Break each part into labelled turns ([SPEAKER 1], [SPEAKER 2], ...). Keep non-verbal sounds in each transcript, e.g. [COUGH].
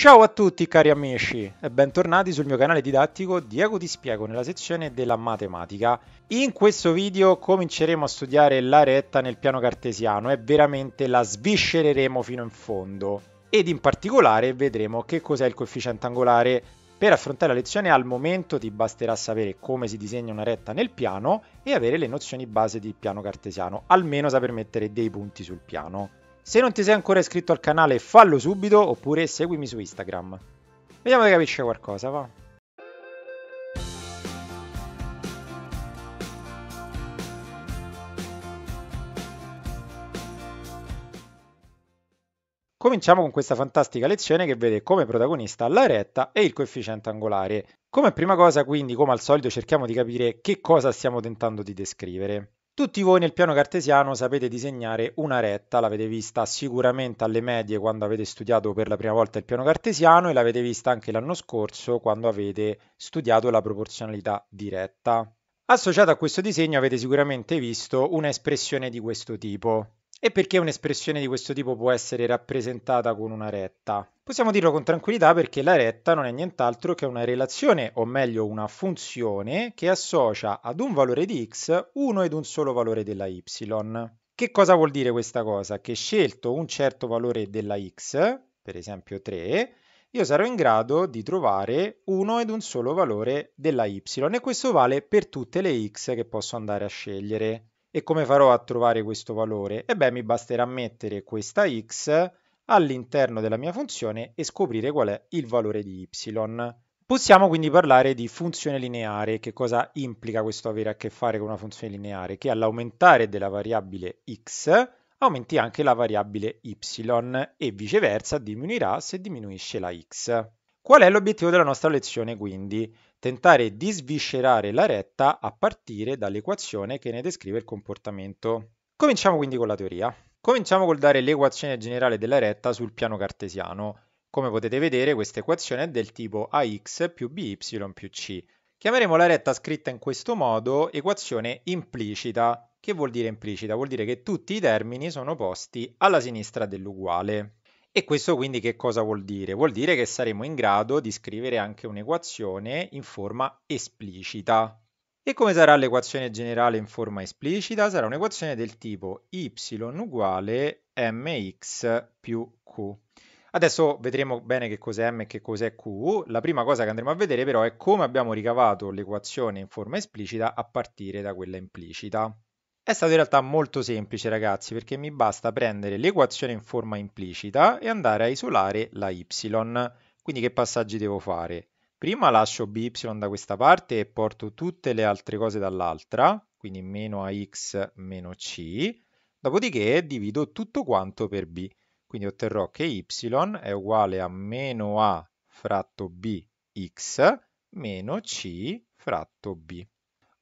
[SPEAKER 1] Ciao a tutti cari amici e bentornati sul mio canale didattico Diego Ti Spiego nella sezione della matematica. In questo video cominceremo a studiare la retta nel piano cartesiano e veramente la sviscereremo fino in fondo. Ed in particolare vedremo che cos'è il coefficiente angolare. Per affrontare la lezione al momento ti basterà sapere come si disegna una retta nel piano e avere le nozioni base di piano cartesiano, almeno saper mettere dei punti sul piano. Se non ti sei ancora iscritto al canale fallo subito oppure seguimi su Instagram. Vediamo se capisce qualcosa, va. Cominciamo con questa fantastica lezione che vede come protagonista la retta e il coefficiente angolare. Come prima cosa, quindi, come al solito, cerchiamo di capire che cosa stiamo tentando di descrivere. Tutti voi nel piano cartesiano sapete disegnare una retta, l'avete vista sicuramente alle medie quando avete studiato per la prima volta il piano cartesiano e l'avete vista anche l'anno scorso quando avete studiato la proporzionalità diretta. Associato a questo disegno avete sicuramente visto un'espressione di questo tipo e perché un'espressione di questo tipo può essere rappresentata con una retta. Possiamo dirlo con tranquillità perché la retta non è nient'altro che una relazione, o meglio una funzione, che associa ad un valore di x uno ed un solo valore della y. Che cosa vuol dire questa cosa? Che scelto un certo valore della x, per esempio 3, io sarò in grado di trovare uno ed un solo valore della y e questo vale per tutte le x che posso andare a scegliere. E come farò a trovare questo valore? E beh, mi basterà mettere questa x all'interno della mia funzione e scoprire qual è il valore di y. Possiamo quindi parlare di funzione lineare. Che cosa implica questo avere a che fare con una funzione lineare? Che all'aumentare della variabile x aumenti anche la variabile y e viceversa diminuirà se diminuisce la x. Qual è l'obiettivo della nostra lezione quindi? Tentare di sviscerare la retta a partire dall'equazione che ne descrive il comportamento. Cominciamo quindi con la teoria. Cominciamo col dare l'equazione generale della retta sul piano cartesiano. Come potete vedere questa equazione è del tipo ax più by più c. Chiameremo la retta scritta in questo modo equazione implicita. Che vuol dire implicita? Vuol dire che tutti i termini sono posti alla sinistra dell'uguale. E questo quindi che cosa vuol dire? Vuol dire che saremo in grado di scrivere anche un'equazione in forma esplicita. E come sarà l'equazione generale in forma esplicita? Sarà un'equazione del tipo y uguale mx più q. Adesso vedremo bene che cos'è m e che cos'è q. La prima cosa che andremo a vedere però è come abbiamo ricavato l'equazione in forma esplicita a partire da quella implicita. È stato in realtà molto semplice ragazzi perché mi basta prendere l'equazione in forma implicita e andare a isolare la y. Quindi che passaggi devo fare? Prima lascio by da questa parte e porto tutte le altre cose dall'altra, quindi meno ax meno c, dopodiché divido tutto quanto per b. Quindi otterrò che y è uguale a meno a fratto bx meno c fratto b.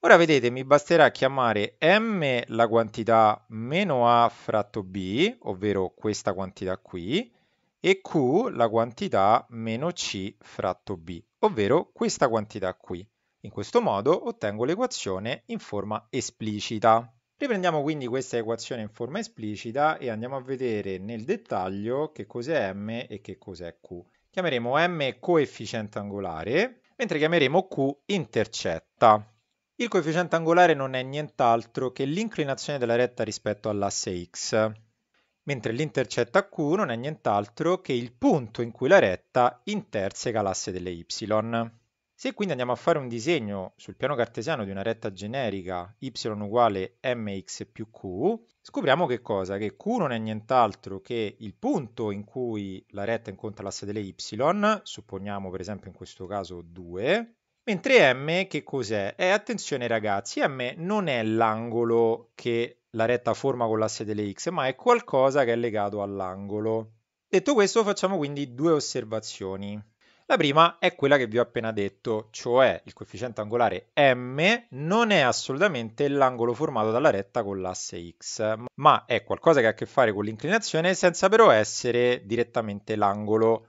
[SPEAKER 1] Ora vedete, mi basterà chiamare m la quantità meno a fratto b, ovvero questa quantità qui, e q la quantità meno c fratto b, ovvero questa quantità qui. In questo modo ottengo l'equazione in forma esplicita. Riprendiamo quindi questa equazione in forma esplicita e andiamo a vedere nel dettaglio che cos'è m e che cos'è q. Chiameremo m coefficiente angolare, mentre chiameremo q intercetta. Il coefficiente angolare non è nient'altro che l'inclinazione della retta rispetto all'asse x, mentre l'intercetta Q non è nient'altro che il punto in cui la retta interseca l'asse delle y. Se quindi andiamo a fare un disegno sul piano cartesiano di una retta generica y uguale mx più q, scopriamo che cosa? Che q non è nient'altro che il punto in cui la retta incontra l'asse delle y, supponiamo per esempio in questo caso 2, Mentre M che cos'è? Eh, attenzione ragazzi, M non è l'angolo che la retta forma con l'asse delle x, ma è qualcosa che è legato all'angolo. Detto questo facciamo quindi due osservazioni. La prima è quella che vi ho appena detto, cioè il coefficiente angolare m non è assolutamente l'angolo formato dalla retta con l'asse x, ma è qualcosa che ha a che fare con l'inclinazione senza però essere direttamente l'angolo.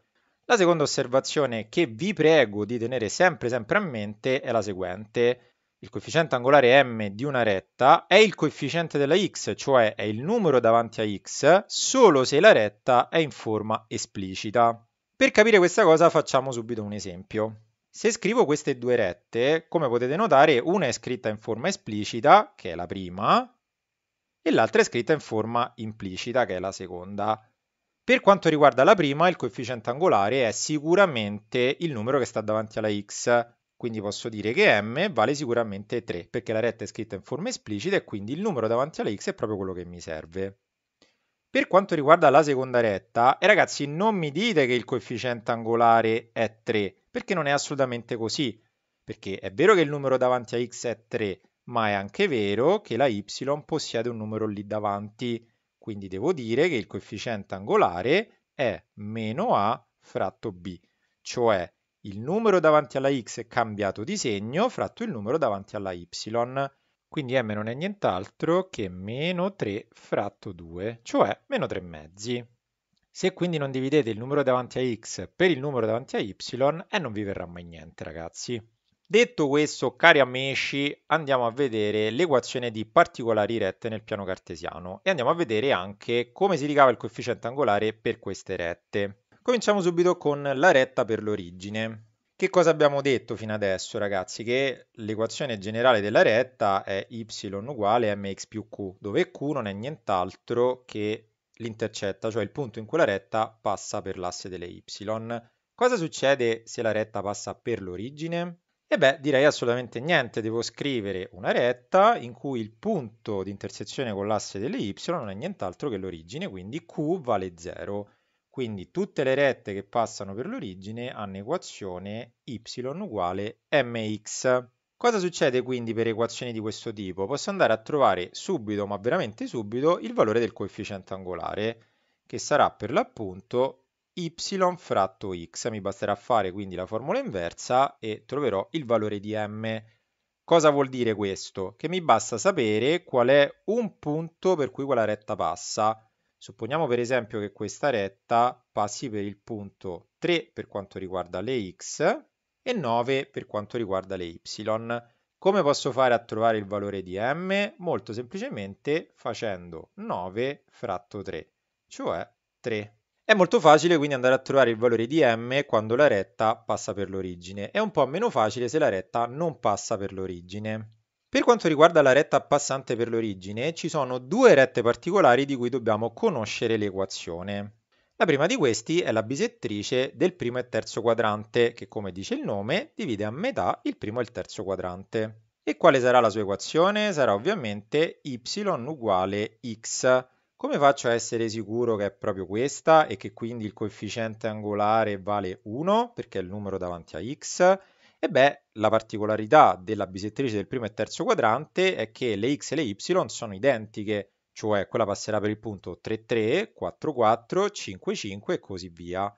[SPEAKER 1] La seconda osservazione che vi prego di tenere sempre sempre a mente è la seguente. Il coefficiente angolare m di una retta è il coefficiente della x, cioè è il numero davanti a x, solo se la retta è in forma esplicita. Per capire questa cosa facciamo subito un esempio. Se scrivo queste due rette, come potete notare, una è scritta in forma esplicita, che è la prima, e l'altra è scritta in forma implicita, che è la seconda. Per quanto riguarda la prima, il coefficiente angolare è sicuramente il numero che sta davanti alla x, quindi posso dire che m vale sicuramente 3, perché la retta è scritta in forma esplicita e quindi il numero davanti alla x è proprio quello che mi serve. Per quanto riguarda la seconda retta, e eh, ragazzi non mi dite che il coefficiente angolare è 3, perché non è assolutamente così, perché è vero che il numero davanti a x è 3, ma è anche vero che la y possiede un numero lì davanti, quindi devo dire che il coefficiente angolare è meno a fratto b, cioè il numero davanti alla x è cambiato di segno fratto il numero davanti alla y. Quindi m non è nient'altro che meno 3 fratto 2, cioè meno 3 mezzi. Se quindi non dividete il numero davanti a x per il numero davanti a y, e non vi verrà mai niente, ragazzi. Detto questo, cari amici, andiamo a vedere l'equazione di particolari rette nel piano cartesiano e andiamo a vedere anche come si ricava il coefficiente angolare per queste rette. Cominciamo subito con la retta per l'origine. Che cosa abbiamo detto fino adesso, ragazzi? Che l'equazione generale della retta è y uguale a mx più q, dove q non è nient'altro che l'intercetta, cioè il punto in cui la retta passa per l'asse delle y. Cosa succede se la retta passa per l'origine? E beh, direi assolutamente niente, devo scrivere una retta in cui il punto di intersezione con l'asse delle y non è nient'altro che l'origine, quindi q vale 0. Quindi tutte le rette che passano per l'origine hanno equazione y uguale mx. Cosa succede quindi per equazioni di questo tipo? Posso andare a trovare subito, ma veramente subito, il valore del coefficiente angolare, che sarà per l'appunto y fratto x. Mi basterà fare quindi la formula inversa e troverò il valore di m. Cosa vuol dire questo? Che mi basta sapere qual è un punto per cui quella retta passa. Supponiamo per esempio che questa retta passi per il punto 3 per quanto riguarda le x e 9 per quanto riguarda le y. Come posso fare a trovare il valore di m? Molto semplicemente facendo 9 fratto 3, cioè 3. È molto facile quindi andare a trovare il valore di m quando la retta passa per l'origine, è un po' meno facile se la retta non passa per l'origine. Per quanto riguarda la retta passante per l'origine, ci sono due rette particolari di cui dobbiamo conoscere l'equazione. La prima di questi è la bisettrice del primo e terzo quadrante, che come dice il nome divide a metà il primo e il terzo quadrante. E quale sarà la sua equazione? Sarà ovviamente y uguale x, come faccio a essere sicuro che è proprio questa e che quindi il coefficiente angolare vale 1 perché è il numero davanti a x? E beh, la particolarità della bisettrice del primo e terzo quadrante è che le x e le y sono identiche, cioè quella passerà per il punto 3, 3, 4, 4, 5, 5 e così via.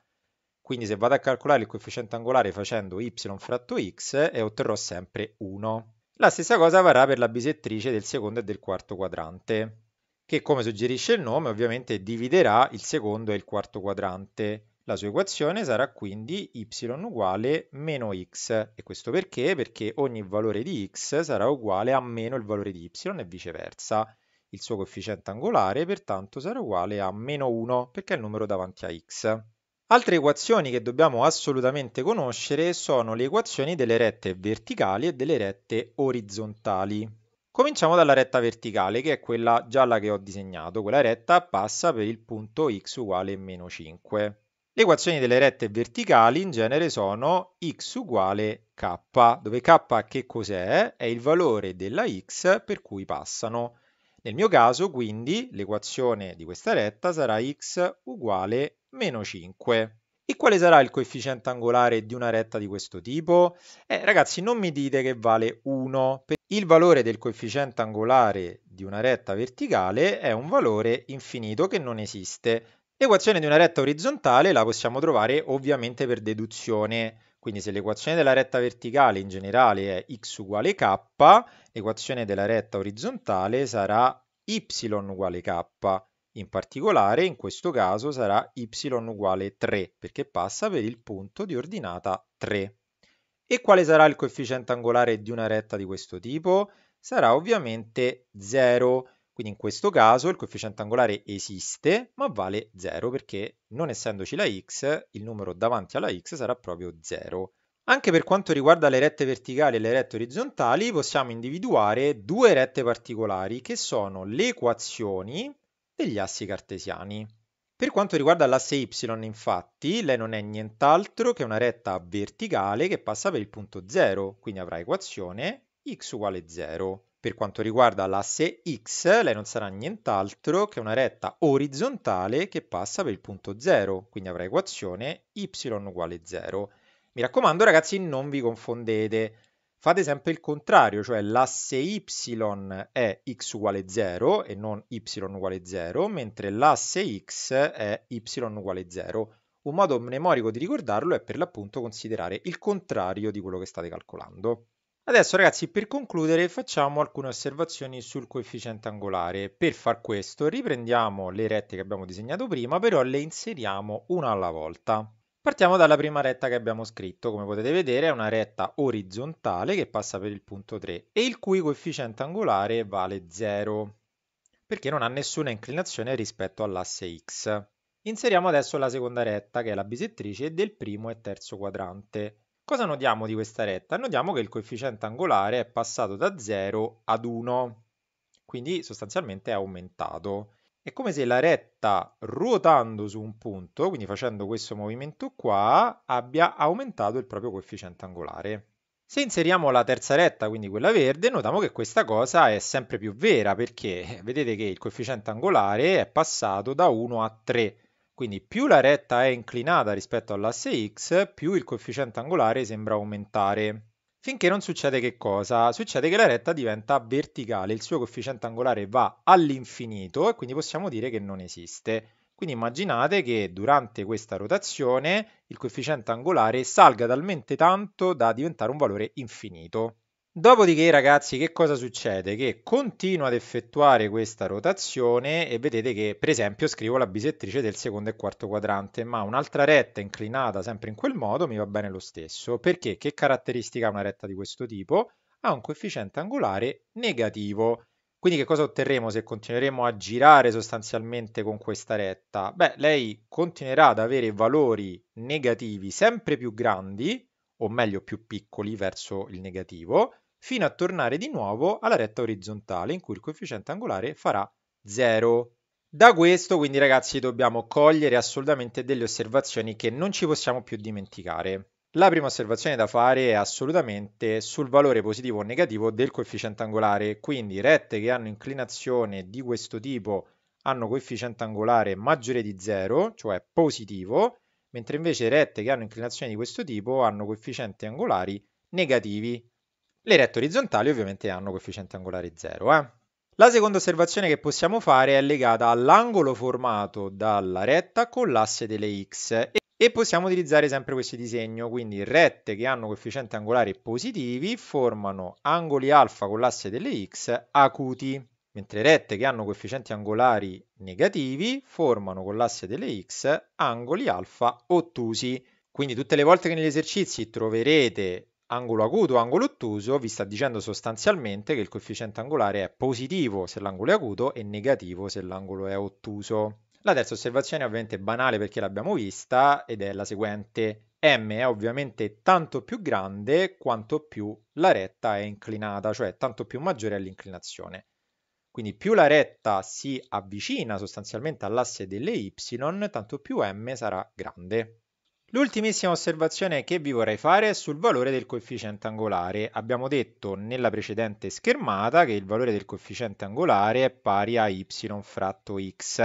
[SPEAKER 1] Quindi se vado a calcolare il coefficiente angolare facendo y fratto x e otterrò sempre 1. La stessa cosa varrà per la bisettrice del secondo e del quarto quadrante che come suggerisce il nome ovviamente dividerà il secondo e il quarto quadrante. La sua equazione sarà quindi y uguale meno x e questo perché? Perché ogni valore di x sarà uguale a meno il valore di y e viceversa. Il suo coefficiente angolare pertanto sarà uguale a meno 1 perché è il numero davanti a x. Altre equazioni che dobbiamo assolutamente conoscere sono le equazioni delle rette verticali e delle rette orizzontali. Cominciamo dalla retta verticale, che è quella gialla che ho disegnato. Quella retta passa per il punto x uguale meno 5. Le equazioni delle rette verticali in genere sono x uguale k, dove k che cos'è? È il valore della x per cui passano. Nel mio caso, quindi, l'equazione di questa retta sarà x uguale meno 5. E quale sarà il coefficiente angolare di una retta di questo tipo? Eh, ragazzi, non mi dite che vale 1, il valore del coefficiente angolare di una retta verticale è un valore infinito che non esiste. L'equazione di una retta orizzontale la possiamo trovare ovviamente per deduzione, quindi se l'equazione della retta verticale in generale è x uguale k, l'equazione della retta orizzontale sarà y uguale k, in particolare in questo caso sarà y uguale 3 perché passa per il punto di ordinata 3. E quale sarà il coefficiente angolare di una retta di questo tipo? Sarà ovviamente 0, quindi in questo caso il coefficiente angolare esiste, ma vale 0 perché non essendoci la x, il numero davanti alla x sarà proprio 0. Anche per quanto riguarda le rette verticali e le rette orizzontali, possiamo individuare due rette particolari che sono le equazioni degli assi cartesiani. Per quanto riguarda l'asse Y, infatti, lei non è nient'altro che una retta verticale che passa per il punto 0, quindi avrà equazione x uguale 0. Per quanto riguarda l'asse X, lei non sarà nient'altro che una retta orizzontale che passa per il punto 0, quindi avrà equazione y uguale 0. Mi raccomando ragazzi, non vi confondete fate sempre il contrario, cioè l'asse y è x uguale 0 e non y uguale 0, mentre l'asse x è y uguale 0. Un modo mnemonico di ricordarlo è per l'appunto considerare il contrario di quello che state calcolando. Adesso ragazzi per concludere facciamo alcune osservazioni sul coefficiente angolare. Per far questo riprendiamo le rette che abbiamo disegnato prima però le inseriamo una alla volta. Partiamo dalla prima retta che abbiamo scritto, come potete vedere è una retta orizzontale che passa per il punto 3 e il cui coefficiente angolare vale 0, perché non ha nessuna inclinazione rispetto all'asse x. Inseriamo adesso la seconda retta che è la bisettrice del primo e terzo quadrante. Cosa notiamo di questa retta? Notiamo che il coefficiente angolare è passato da 0 ad 1, quindi sostanzialmente è aumentato è come se la retta ruotando su un punto, quindi facendo questo movimento qua, abbia aumentato il proprio coefficiente angolare. Se inseriamo la terza retta, quindi quella verde, notiamo che questa cosa è sempre più vera perché [LAUGHS] vedete che il coefficiente angolare è passato da 1 a 3. Quindi più la retta è inclinata rispetto all'asse x, più il coefficiente angolare sembra aumentare. Finché non succede che cosa? Succede che la retta diventa verticale, il suo coefficiente angolare va all'infinito e quindi possiamo dire che non esiste. Quindi immaginate che durante questa rotazione il coefficiente angolare salga talmente tanto da diventare un valore infinito. Dopodiché, ragazzi, che cosa succede? Che continuo ad effettuare questa rotazione e vedete che, per esempio, scrivo la bisettrice del secondo e quarto quadrante, ma un'altra retta inclinata sempre in quel modo mi va bene lo stesso. Perché? Che caratteristica ha una retta di questo tipo? Ha un coefficiente angolare negativo. Quindi che cosa otterremo se continueremo a girare sostanzialmente con questa retta? Beh, lei continuerà ad avere valori negativi sempre più grandi, o meglio più piccoli verso il negativo, fino a tornare di nuovo alla retta orizzontale in cui il coefficiente angolare farà 0. Da questo quindi ragazzi dobbiamo cogliere assolutamente delle osservazioni che non ci possiamo più dimenticare. La prima osservazione da fare è assolutamente sul valore positivo o negativo del coefficiente angolare, quindi rette che hanno inclinazione di questo tipo hanno coefficiente angolare maggiore di 0, cioè positivo, mentre invece rette che hanno inclinazione di questo tipo hanno coefficienti angolari negativi, le rette orizzontali ovviamente hanno coefficienti angolari 0. Eh? La seconda osservazione che possiamo fare è legata all'angolo formato dalla retta con l'asse delle x e possiamo utilizzare sempre questo disegno, quindi rette che hanno coefficienti angolari positivi formano angoli alfa con l'asse delle x acuti, mentre rette che hanno coefficienti angolari negativi formano con l'asse delle x angoli alfa ottusi. Quindi tutte le volte che negli esercizi troverete angolo acuto, angolo ottuso, vi sta dicendo sostanzialmente che il coefficiente angolare è positivo se l'angolo è acuto e negativo se l'angolo è ottuso. La terza osservazione è ovviamente banale perché l'abbiamo vista ed è la seguente. M è ovviamente tanto più grande quanto più la retta è inclinata, cioè tanto più maggiore è l'inclinazione. Quindi più la retta si avvicina sostanzialmente all'asse delle y, tanto più m sarà grande. L'ultimissima osservazione che vi vorrei fare è sul valore del coefficiente angolare. Abbiamo detto nella precedente schermata che il valore del coefficiente angolare è pari a y fratto x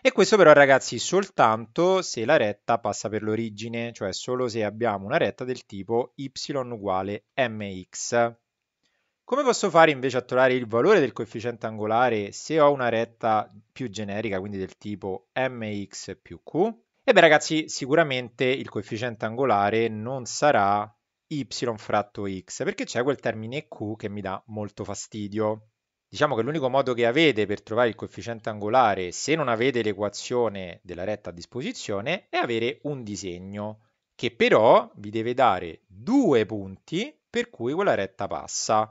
[SPEAKER 1] e questo però ragazzi soltanto se la retta passa per l'origine, cioè solo se abbiamo una retta del tipo y uguale mx. Come posso fare invece a trovare il valore del coefficiente angolare se ho una retta più generica, quindi del tipo mx più q? E beh ragazzi, sicuramente il coefficiente angolare non sarà y fratto x, perché c'è quel termine q che mi dà molto fastidio. Diciamo che l'unico modo che avete per trovare il coefficiente angolare, se non avete l'equazione della retta a disposizione, è avere un disegno, che però vi deve dare due punti per cui quella retta passa.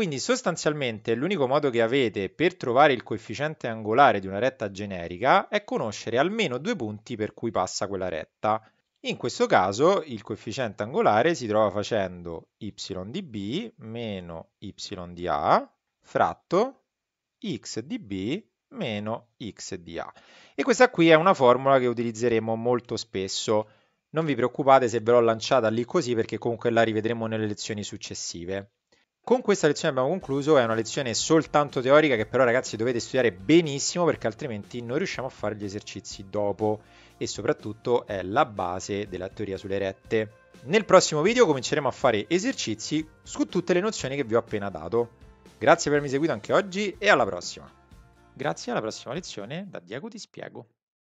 [SPEAKER 1] Quindi sostanzialmente l'unico modo che avete per trovare il coefficiente angolare di una retta generica è conoscere almeno due punti per cui passa quella retta. In questo caso il coefficiente angolare si trova facendo y di b meno y di a fratto x di b meno x di a. E questa qui è una formula che utilizzeremo molto spesso. Non vi preoccupate se ve l'ho lanciata lì così perché comunque la rivedremo nelle lezioni successive. Con questa lezione abbiamo concluso, è una lezione soltanto teorica che però ragazzi dovete studiare benissimo perché altrimenti non riusciamo a fare gli esercizi dopo e soprattutto è la base della teoria sulle rette. Nel prossimo video cominceremo a fare esercizi su tutte le nozioni che vi ho appena dato. Grazie per avermi seguito anche oggi e alla prossima! Grazie, alla prossima lezione da Diego Ti Spiego.